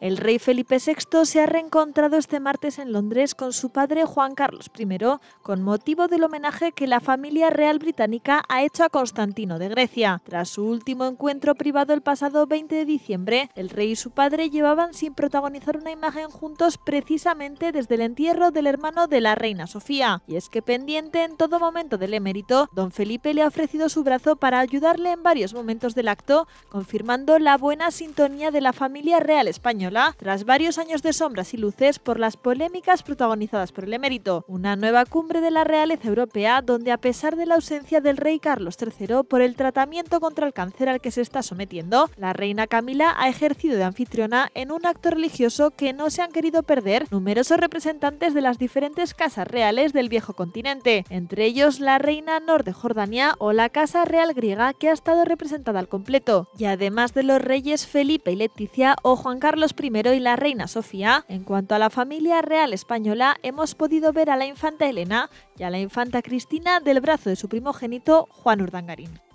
El rey Felipe VI se ha reencontrado este martes en Londres con su padre Juan Carlos I, con motivo del homenaje que la familia real británica ha hecho a Constantino de Grecia. Tras su último encuentro privado el pasado 20 de diciembre, el rey y su padre llevaban sin protagonizar una imagen juntos precisamente desde el entierro del hermano de la reina Sofía. Y es que pendiente en todo momento del emérito, don Felipe le ha ofrecido su brazo para ayudarle en varios momentos del acto, confirmando la buena sintonía de la familia real española tras varios años de sombras y luces por las polémicas protagonizadas por el emérito, una nueva cumbre de la realeza europea donde a pesar de la ausencia del rey Carlos III por el tratamiento contra el cáncer al que se está sometiendo, la reina Camila ha ejercido de anfitriona en un acto religioso que no se han querido perder numerosos representantes de las diferentes casas reales del viejo continente, entre ellos la reina Nor de Jordania o la casa real griega que ha estado representada al completo, y además de los reyes Felipe y Leticia o Juan Carlos primero y la reina Sofía. En cuanto a la familia real española, hemos podido ver a la infanta Elena y a la infanta Cristina del brazo de su primogénito Juan Urdangarín.